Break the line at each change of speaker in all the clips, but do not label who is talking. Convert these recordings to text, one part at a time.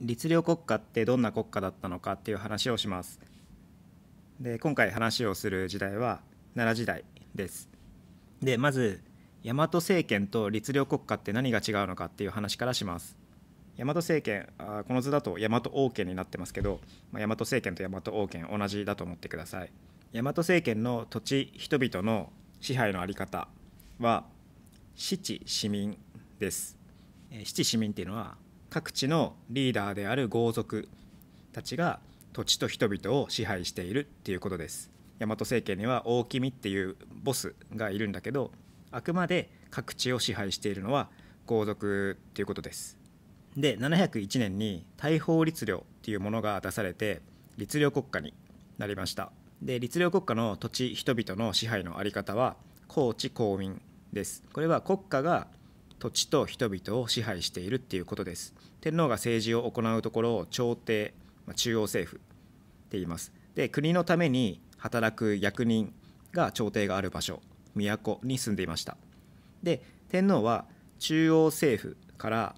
律令国家ってどんな国家だったのかっていう話をしますで今回話をする時代は奈良時代ですでまず大和政権と律令国家って何が違うのかっていう話からします大和政権あこの図だと大和王権になってますけど、まあ、大和政権と大和王権同じだと思ってください大和政権の土地人々の支配の在り方は七市民です七市民っていうのは各地のリーダーである豪族たちが土地と人々を支配しているっていうことです大和政権には大君っていうボスがいるんだけどあくまで各地を支配しているのは豪族っていうことですで701年に大法律令っていうものが出されて律令国家になりましたで律令国家の土地人々の支配の在り方は公地公民ですこれは国家が土地と人々を支配しているっていうことです天皇が政治を行うところを朝廷、ま中央政府って言いますで国のために働く役人が朝廷がある場所都に住んでいましたで天皇は中央政府から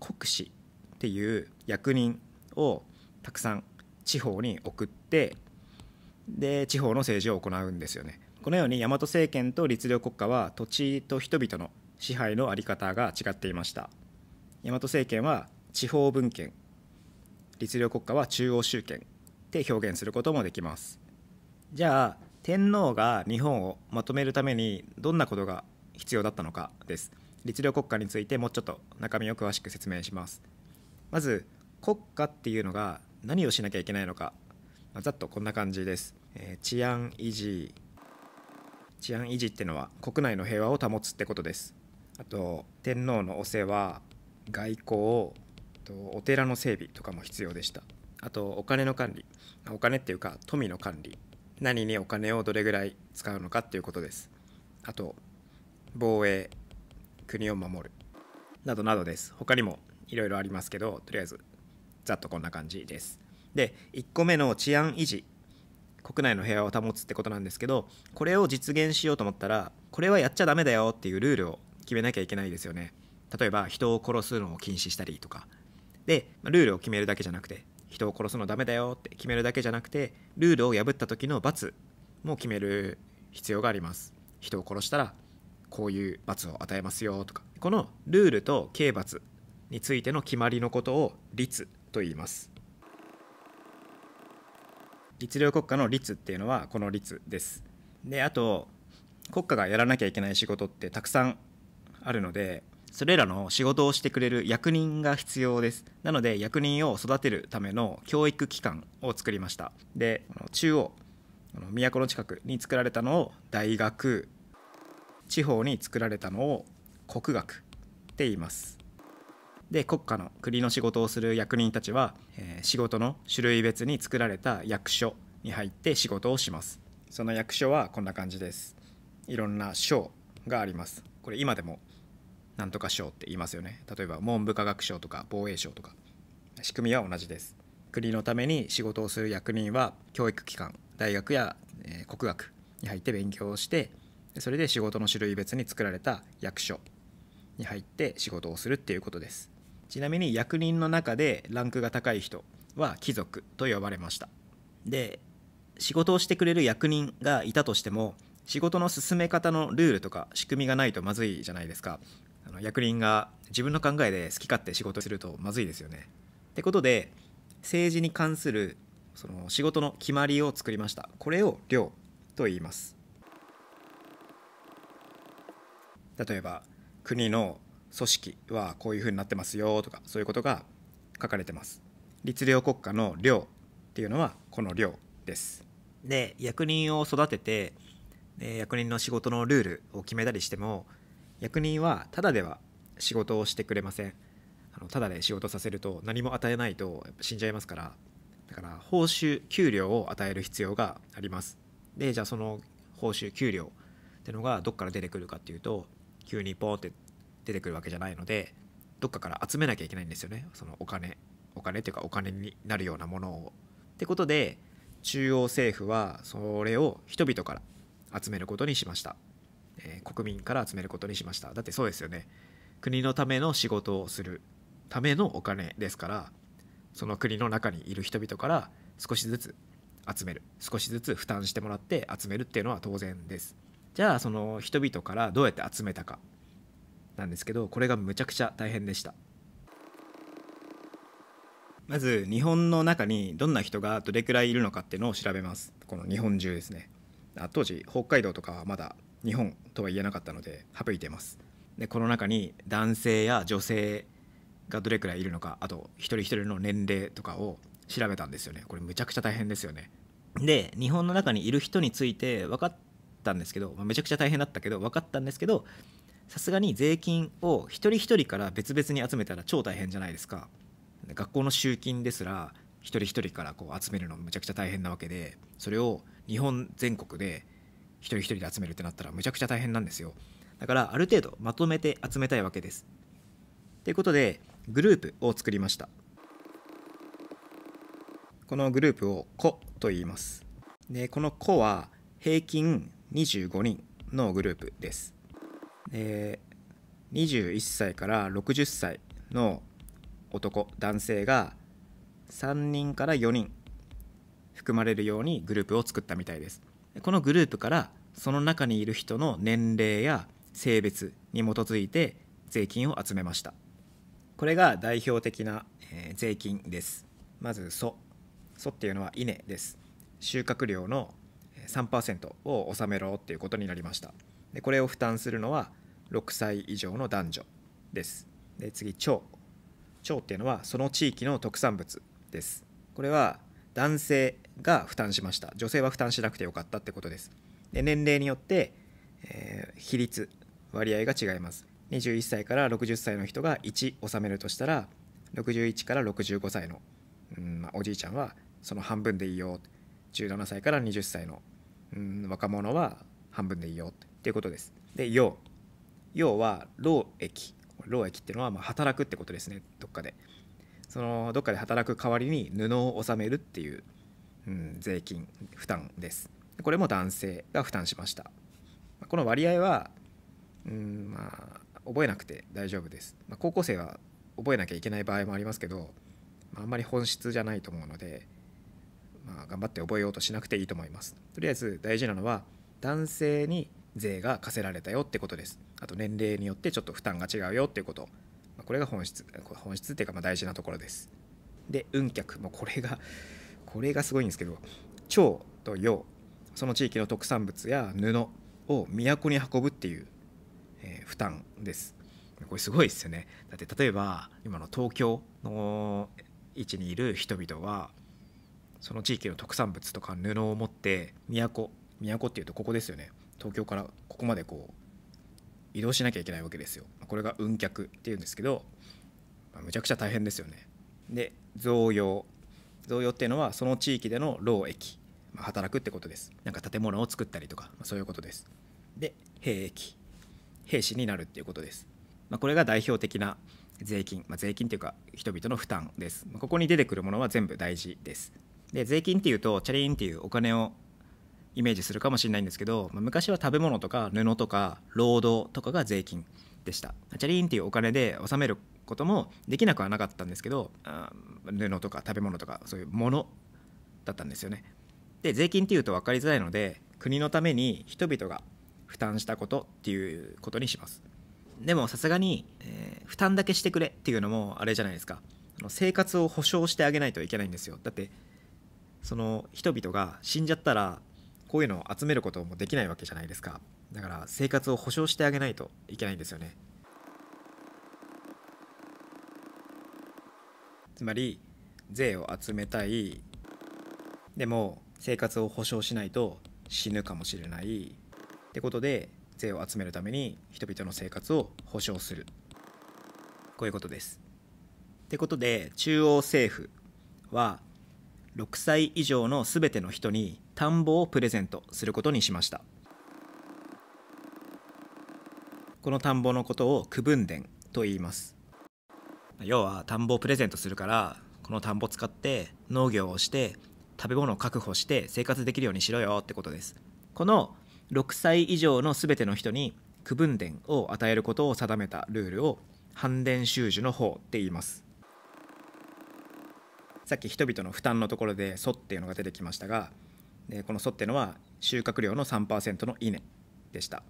国司っていう役人をたくさん地方に送ってで地方の政治を行うんですよねこのように大和政権と律令国家は土地と人々の支配の在り方が違っていました大和政権は地方分権律令国家は中央集権で表現することもできますじゃあ天皇が日本をまとめるためにどんなことが必要だったのかです律令国家についてもうちょっと中身を詳しく説明しますまず国家っていうのが何をしなきゃいけないのか、まあ、ざっとこんな感じです、えー、治安維持治安維持ってのは国内の平和を保つってことですあと天皇のお世話外交お寺の整備とかも必要でしたあとお金の管理お金っていうか富の管理何にお金をどれぐらい使うのかっていうことですあと防衛国を守るなどなどです他にもいろいろありますけどとりあえずざっとこんな感じですで1個目の治安維持国内の平和を保つってことなんですけどこれを実現しようと思ったらこれはやっちゃダメだよっていうルールを決めなきゃいけないですよね例えば人を殺すのを禁止したりとかでルールを決めるだけじゃなくて人を殺すのダメだよって決めるだけじゃなくてルールを破った時の罰も決める必要があります人を殺したらこういう罰を与えますよとかこのルールと刑罰についての決まりのことを律と言います律令国家の律っていうのはこの律ですであと国家がやらなきゃいけない仕事ってたくさんあるのでそれらの仕事をしてくれる役人が必要ですなので役人を育てるための教育機関を作りましたで中央都の近くに作られたのを大学地方に作られたのを国学って言いますで国家の国の仕事をする役人たちは、えー、仕事の種類別に作られた役所に入って仕事をしますその役所はこんな感じですいろんな省がありますこれ今でもなんとか省って言いますよね例えば文部科学省とか防衛省とか仕組みは同じです国のために仕事をする役人は教育機関大学や、え国学に入って勉強をしてそれで仕事の種類別に作られた役所に入って仕事をするっていうことですちなみに役人の中でランクが高い人は貴族と呼ばれましたで仕事をしてくれる役人がいたとしても仕事の進め方のルールとか仕組みがないとまずいじゃないですかあの役人が自分の考えで好き勝手仕事するとまずいですよね。ってことで政治に関するその仕事の決まりを作りましたこれを量と言います例えば国の組織はこういうふうになってますよとかそういうことが書かれてます律令国家の量っていうのはこの量ですで役人を育てて役人の仕事のルールを決めたりしても役人はただでは仕事をしてくれませんあのただで仕事させると何も与えないと死んじゃいますからだから報酬給料を与える必要がありますでじゃあその報酬給料ってのがどっから出てくるかっていうと急にポンって出てくるわけじゃないのでどっかから集めなきゃいけないんですよねそのお金お金っていうかお金になるようなものを。ってことで中央政府はそれを人々から集めることにしました。え国民から集めることにしましただってそうですよね国のための仕事をするためのお金ですからその国の中にいる人々から少しずつ集める少しずつ負担してもらって集めるっていうのは当然ですじゃあその人々からどうやって集めたかなんですけどこれがむちゃくちゃ大変でしたまず日本の中にどんな人がどれくらいいるのかっていうのを調べますこの日本中ですね当時北海道とかはまだ日本とは言えなかったので省いていますでこの中に男性や女性がどれくらいいるのかあと一人一人の年齢とかを調べたんですよねこれむちゃくちゃ大変ですよねで日本の中にいる人について分かったんですけど、まあ、めちゃくちゃ大変だったけど分かったんですけどさすがに税金を一人一人から別々に集めたら超大変じゃないですか学校の集金ですら一人一人からこう集めるのむちゃくちゃ大変なわけでそれを日本全国で一人一人で集めるってなったらむちゃくちゃ大変なんですよだからある程度まとめて集めたいわけですということでグループを作りましたこのグループを子」と言いますでこの子」は平均25人のグループですで21歳から60歳の男男性が3人から4人含まれるようにグループを作ったみたいですこのグループからその中にいる人の年齢や性別に基づいて税金を集めましたこれが代表的な、税金ですまず祖祖っていうのは稲です収穫量の3%を納めろっていうことになりましたでこれを負担するのは6歳以上の男女ですで次腸腸っていうのはその地域の特産物ですこれは男性が負担しました女性は負担しなくてよかったってことですで年齢によって、えー、比率割合が違います21歳から60歳の人が1納めるとしたら61から65歳の、うんまあ、おじいちゃんはその半分でいいよ17歳から20歳の、うん、若者は半分でいいよっていうことですで要要は労役労役っていうのはま働くってことですねどっかでそのどっかで働く代わりに布を納めるっていう、うん、税金負担ですこれも男性が負担しましたこの割合は、うんまあ、覚えなくて大丈夫です、まあ、高校生は覚えなきゃいけない場合もありますけど、まあ、あんまり本質じゃないと思うので、まあ、頑張って覚えようとしなくていいと思いますとりあえず大事なのは男性に税が課せられたよってことですあと年齢によってちょっと負担が違うよっていうことこれが本質本質っていうかまあ大事なところですで運脚もこれがこれがすごいんですけど蝶と陽その地域の特産物や布を都に運ぶっていう、えー、負担ですこれすごいですよねだって例えば今の東京の位置にいる人々はその地域の特産物とか布を持って都都っていうとここですよね東京からここまでこう移動しなきゃいけないわけですよこれが運脚っていうんですけど、まあ、むちゃくちゃ大変ですよねで贈用贈用っていうのはその地域での労役、まあ、働くってことですなんか建物を作ったりとか、まあ、そういうことですで兵役兵士になるっていうことです、まこれが代表的な税金、ま税金というか人々の負担です、まここに出てくるものは全部大事ですで税金っていうとチャリンっていうお金をイメージするかもしれないんですけど、まあ、昔は食べ物とか布とか労働とかが税金でしたチャリーンっていうお金で納めることもできなくはなかったんですけど布とか食べ物とかそういうものだったんですよねで税金っていうと分かりづらいので国のために人々が負担したことっていうことにしますでもさすがに、えー、負担だけしてくれっていうのもあれじゃないですか生活を保障してあげないといけないんですよだってその人々が死んじゃったらこういうのを集めることもできないわけじゃないですかだから生活を保障してあげないといけないんですよねつまり税を集めたいでも生活を保障しないと死ぬかもしれないってことで税を集めるために人々の生活を保障するこういうことですってことで中央政府は6歳以上のすべての人に田んぼをプレゼントすることにしましたこの田んぼのことを区分田と言います要は田んぼをプレゼントするからこの田んぼ使って農業をして食べ物を確保して生活できるようにしろよってことですこの6歳以上のすべての人に区分田を与えることを定めたルールを反田収受の方って言いますさっき人々の負担のところで「ソっていうのが出てきましたがでこの「ソっていうのは収穫量の3%の稲でした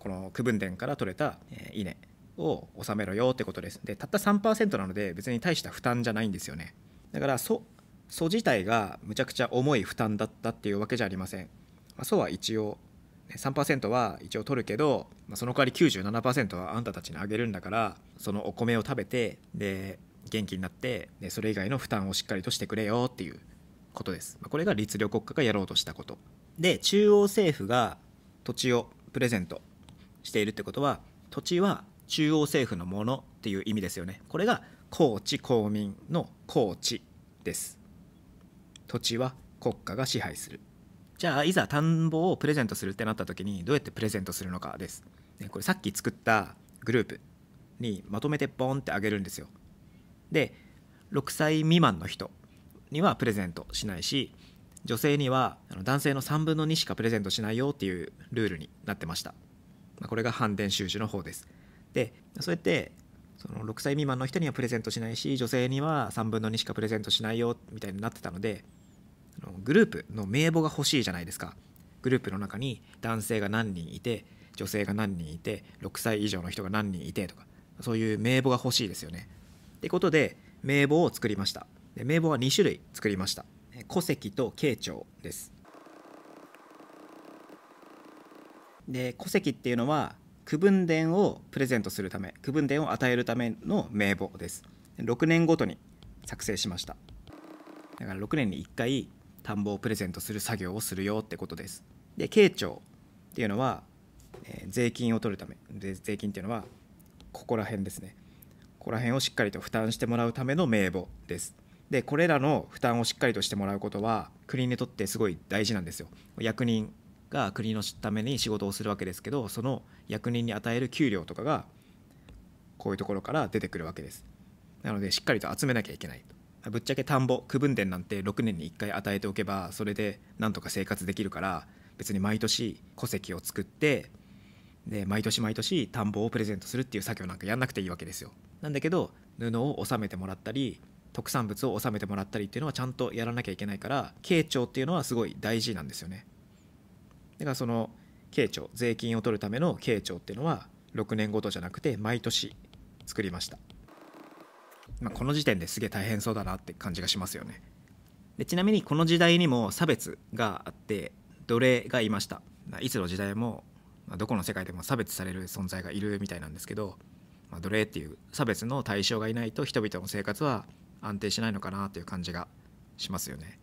この区分田から取れた稲を納めろよってことですでたった3%なので別に大した負担じゃないんですよねだから「素」素自体がむちゃくちゃ重い負担だったっていうわけじゃありません、まあ、素は一応3%は一応取るけど、まあ、その代わり97%はあんたたちにあげるんだからそのお米を食べてで元気になってでそれ以外の負担をしっかりとしてくれよっていうことです。これが律令国家がやろうとしたこと。で中央政府が土地をプレゼントしているってことは土地は中央政府のものっていう意味ですよね。これが公地公民の公地です。土地は国家が支配する。じゃあいざ田んぼをプレゼントするってなった時にどうやってプレゼントするのかです。これさっき作ったグループにまとめてボンってあげるんですよ。で6歳未満の人にはプレゼントしないし女性には男性の3分の2しかプレゼントしないよっていうルールになってました、まこれが反伝収集の方ですでそうやってその6歳未満の人にはプレゼントしないし女性には3分の2しかプレゼントしないよみたいになってたのでグループの名簿が欲しいじゃないですかグループの中に男性が何人いて女性が何人いて6歳以上の人が何人いてとかそういう名簿が欲しいですよねいうことで名簿を作りましたで名簿は2種類作りました戸籍と慶長ですで戸籍っていうのは区分伝をプレゼントするため区分伝を与えるための名簿です6年ごとに作成しましただから6年に1回田んぼをプレゼントする作業をするよってことですで慶長っていうのは、えー、税金を取るためで税金っていうのはここら辺ですねここら辺をしっかりと負担してもらうための名簿です。でこれらの負担をしっかりとしてもらうことは国にとってすごい大事なんですよ。役人が国のために仕事をするわけですけどその役人に与える給料とかがこういうところから出てくるわけです。なのでしっかりと集めなきゃいけないと。ぶっちゃけ田んぼ区分田なんて6年に1回与えておけばそれでなんとか生活できるから別に毎年戸籍を作ってで毎年毎年田んぼをプレゼントするっていう作業なんかやんなくていいわけですよ。なんだけど布を納めてもらったり特産物を納めてもらったりっていうのはちゃんとやらなきゃいけないから慶長っていうのはすごい大事なんですよねだからその慶長税金を取るための慶長っていうのは6年ごとじゃなくて毎年作りました、まあ、この時点ですげえ大変そうだなって感じがしますよねでちなみにこの時代にも差別があって奴隷がいましたいつの時代もどこの世界でも差別される存在がいるみたいなんですけどまあ、奴隷っていう差別の対象がいないと人々の生活は安定しないのかなという感じがしますよね。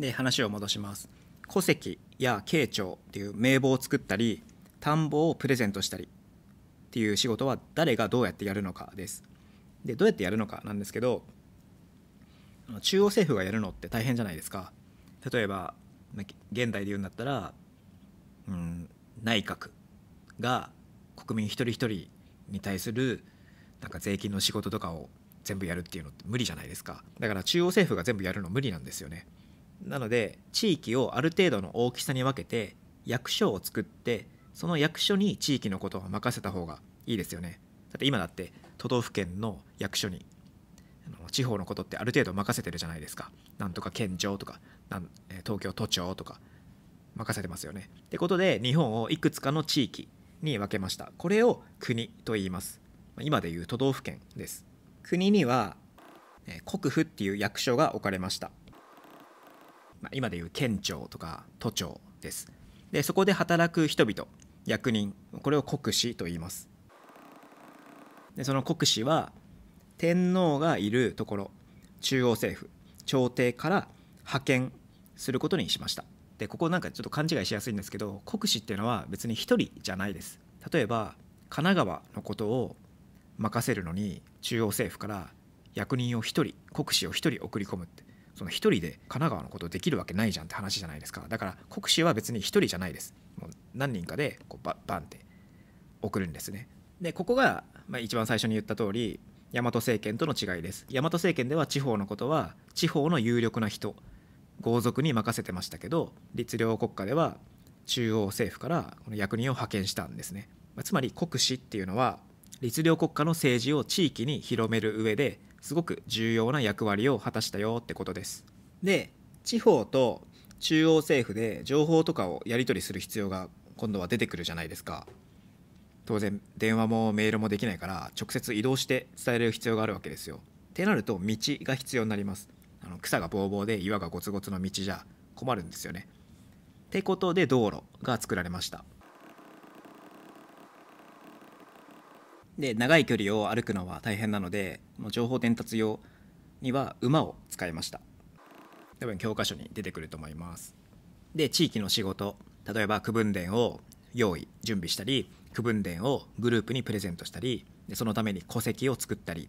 で話を戻します。戸籍や慶長っていう名簿を作ったり田んぼをプレゼントしたりっていう仕事は誰がどうやってやるのかです。でどうやってやるのかなんですけど中央政府がやるのって大変じゃないですか。例えば現代で言うんだったら、うん、内閣が国民一人一人に対するなんか税金の仕事とかを全部やるっていうのって無理じゃないですかだから中央政府が全部やるの無理なんですよねなので地域をある程度の大きさに分けて役所を作ってその役所に地域のことを任せた方がいいですよねだって今だって都道府県の役所に地方のことってある程度任せてるじゃないですかなんとか県庁とかなん東京都庁とか任せてますよねってことで日本をいくつかの地域に分けましたこれを国と言います今でいう都道府県です国には国府っていう役所が置かれました今でいう県庁とか都庁ですでそこで働く人々役人これを国司と言いますでその国司は天皇がいるところ中央政府朝廷から派遣することにしましたでここなんかちょっと勘違いしやすいんですけど国司っていうのは別に1人じゃないです例えば神奈川のことを任せるのに中央政府から役人を1人国司を1人送り込むってその1人で神奈川のことできるわけないじゃんって話じゃないですかだから国司は別に1人じゃないですもう何人かでこうババンって送るんですねでここが、まあ、一番最初に言った通り大和政権との違いです大和政権では地方のことは地方の有力な人豪族に任せてましたけど律令国家では中央政府からこの役人を派遣したんですね、まつまり国司っていうのは律令国家の政治を地域に広める上ですごく重要な役割を果たしたよってことですで地方と中央政府で情報とかをやり取りする必要が今度は出てくるじゃないですか当然電話もメールもできないから直接移動して伝える必要があるわけですよってなると道が必要になりますの草がぼうぼうで岩がゴツゴツの道じゃ困るんですよね。ってことで道路が作られました。で長い距離を歩くのは大変なので情報伝達用には馬を使いました多分教科書に出てくると思いますで地域の仕事例えば区分田を用意準備したり区分田をグループにプレゼントしたりそのために戸籍を作ったり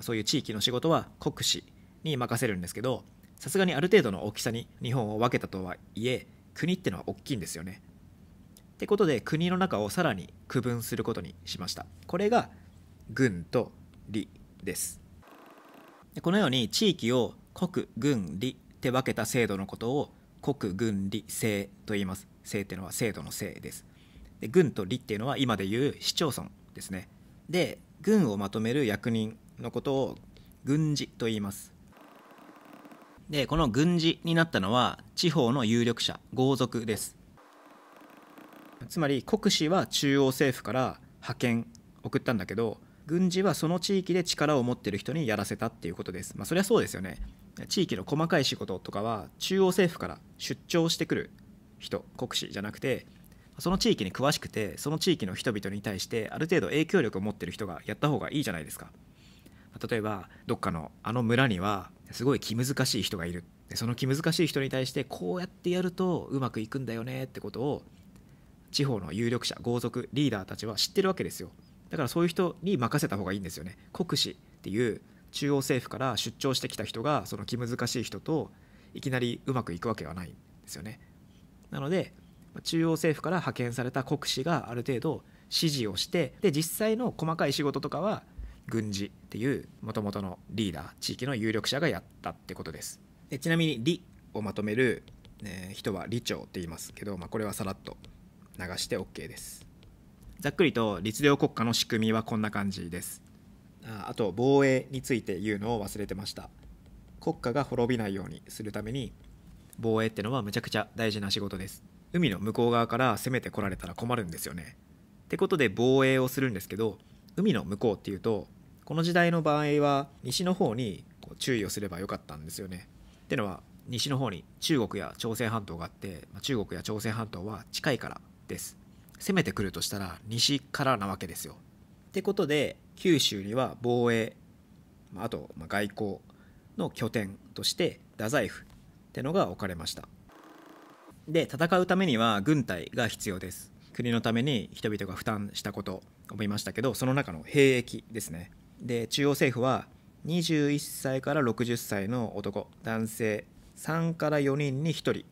そういう地域の仕事は国士に任せるんですけどさすがにある程度の大きさに日本を分けたとはいえ国ってのは大きいんですよね。ってことで国の中をさらに区分することにしました。これが軍と理です。このように地域を国軍理って分けた制度のことを国軍理制と言います。制っていうのは制度の制です。で軍と理っていうのは今でいう市町村ですね。で軍をまとめる役人のことを軍事と言います。でこの軍事になったのは地方の有力者豪族ですつまり国司は中央政府から派遣送ったんだけど軍事はその地域で力を持ってる人にやらせたっていうことですまあそりゃそうですよね地域の細かい仕事とかは中央政府から出張してくる人国司じゃなくてその地域に詳しくてその地域の人々に対してある程度影響力を持ってる人がやった方がいいじゃないですか例えばどっかのあの村にはすごい気難しい人がいるその気難しい人に対してこうやってやるとうまくいくんだよねってことを地方の有力者豪族リーダーたちは知ってるわけですよだからそういう人に任せた方がいいんですよね国司っていう中央政府から出張してきた人がその気難しい人といきなりうまくいくわけはないんですよねなので中央政府から派遣された国司がある程度指示をしてで実際の細かい仕事とかは軍事っていうもともとのリーダー地域の有力者がやったってことですでちなみに「リ」をまとめる、えー、人は「理長」って言いますけど、まあ、これはさらっと流して OK ですざっくりと律令国家の仕組みはこんな感じですああと防衛について言うのを忘れてました国家が滅びないようにするために防衛ってのはむちゃくちゃ大事な仕事です海の向こう側から攻めてこられたら困るんですよねってことで防衛をするんですけど海の向こうっていうとこの時代の場合は西の方にこう注意をすればよかったんですよね。ってのは西の方に中国や朝鮮半島があって中国や朝鮮半島は近いからです。攻めてくるとしたら西からなわけですよ。ってことで九州には防衛あと外交の拠点として太宰府ってのが置かれました。で戦うためには軍隊が必要です。国のために人々が負担したこと思いましたけどその中の兵役ですねで中央政府は21歳から60歳の男男性3から4人に1人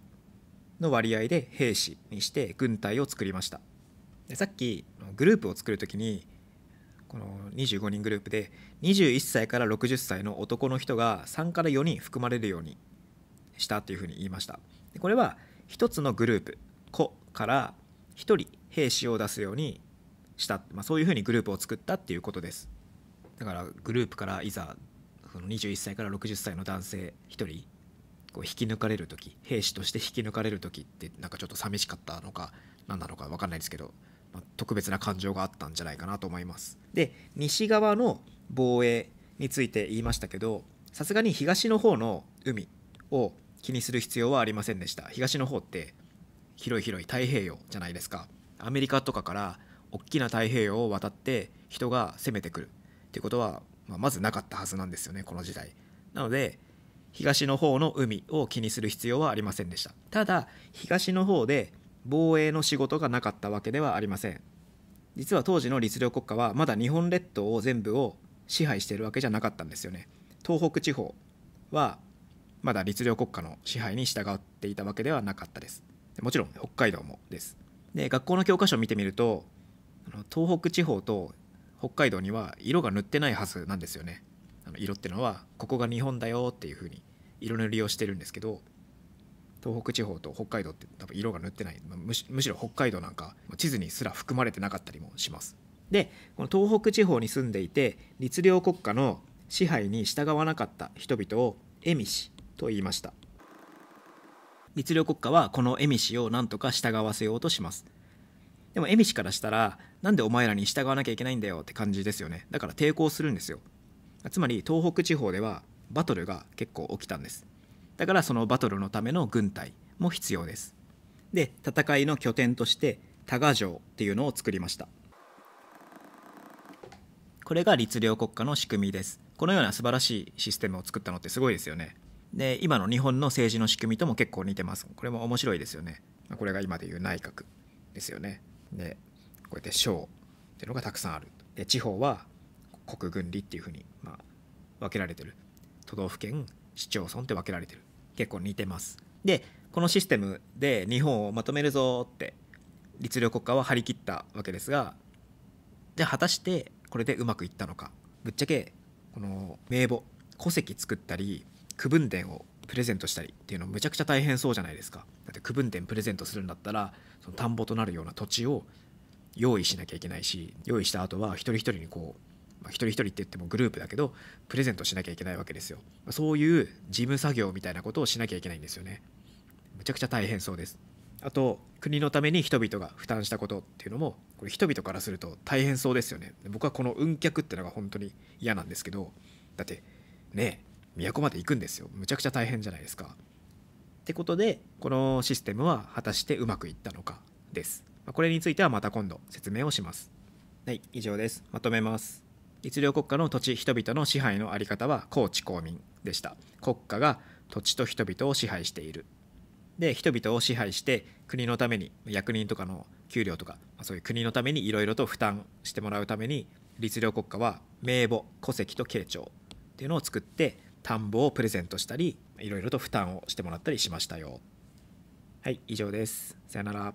の割合で兵士にして軍隊を作りましたでさっきグループを作る時にこの25人グループで21歳から60歳の男の人が3から4人含まれるようにしたっていうふうに言いましたでこれは1つのグループ子から1人兵士を出すようにした、まあ、そういうふうにグループを作ったっていうことですだからグループからいざその21歳から60歳の男性1人こう引き抜かれる時兵士として引き抜かれる時ってなんかちょっと寂しかったのか何なのか分かんないですけど、まあ、特別な感情があったんじゃないかなと思います。で西側の防衛について言いましたけどさすがに東の方の海を気にする必要はありませんでした東の方って広い広い太平洋じゃないですかアメリカとかから大きな太平洋を渡って人が攻めてくるっていうことは、まあ、まずなかったはずなんですよねこの時代なので東の方の海を気にする必要はありませんでしたただ東の方で防衛の仕事がなかったわけではありません実は当時の律令国家はまだ日本列島を全部を支配しているわけじゃなかったんですよね東北地方はまだ律令国家の支配に従っていたわけではなかったですもちろん北海道もですで学校の教科書を見てみると東北地方と北海道には色が塗ってないはずなんですよねあの色ってのはここが日本だよっていう風に色塗りをしてるんですけど東北地方と北海道って多分色が塗ってない、むしろ北海道なんか地図にすら含まれてなかったりもしますでこの東北地方に住んでいて律令国家の支配に従わなかった人々を蝦夷氏と言いました律令国家はこの蝦夷氏を何とか従わせようとしますでも恵比氏からしたらなんでお前らに従わなきゃいけないんだよって感じですよねだから抵抗するんですよつまり東北地方ではバトルが結構起きたんですだからそのバトルのための軍隊も必要ですで戦いの拠点として多賀城っていうのを作りましたこれが律令国家の仕組みですこのような素晴らしいシステムを作ったのってすごいですよねで今の日本の政治の仕組みとも結構似てますこれも面白いですよねこれが今でいう内閣ですよねでこうやって省っていうのがたくさんあるで地方は国軍理っていうふうに、まあ、分けられてる都道府県市町村って分けられてる結構似てますでこのシステムで日本をまとめるぞって律令国家は張り切ったわけですがじゃあ果たしてこれでうまくいったのかぶっちゃけこの名簿戸籍作ったり区分伝をプレゼントしたりっていうのむちゃくちゃ大変そうじゃないですかだって区分点プレゼントするんだったらその田んぼとなるような土地を用意しなきゃいけないし用意した後は一人一人にこう、まあ、一人一人って言ってもグループだけどプレゼントしなきゃいけないわけですよそういう事務作業みたいなことをしなきゃいけないんですよねむちゃくちゃ大変そうですあと国のために人々が負担したことっていうのもこれ人々からすると大変そうですよね僕はこの運脚ってのが本当に嫌なんですけどだってね都まで行くんですよむちゃくちゃ大変じゃないですか。ってことでこのシステムは果たしてうまくいったのかです。これについてはまた今度説明をします。はい、以上です。まとめます。律令国家の土地人々の支配の在り方は公地公民でした。国家が土地と人々を支配している。で人々を支配して国のために役人とかの給料とかそういう国のためにいろいろと負担してもらうために律令国家は名簿戸籍と慶長っていうのを作って田んぼをプレゼントしたりいろいろと負担をしてもらったりしましたよはい以上ですさよなら